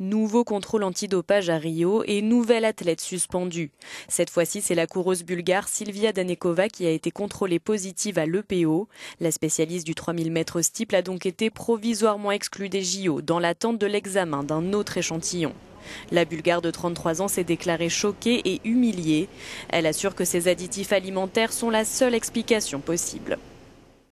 Nouveau contrôle antidopage à Rio et nouvelle athlète suspendue. Cette fois-ci, c'est la coureuse bulgare Silvia Danekova qui a été contrôlée positive à l'EPO. La spécialiste du 3000 mètres steeple a donc été provisoirement exclue des JO dans l'attente de l'examen d'un autre échantillon. La Bulgare de 33 ans s'est déclarée choquée et humiliée. Elle assure que ces additifs alimentaires sont la seule explication possible.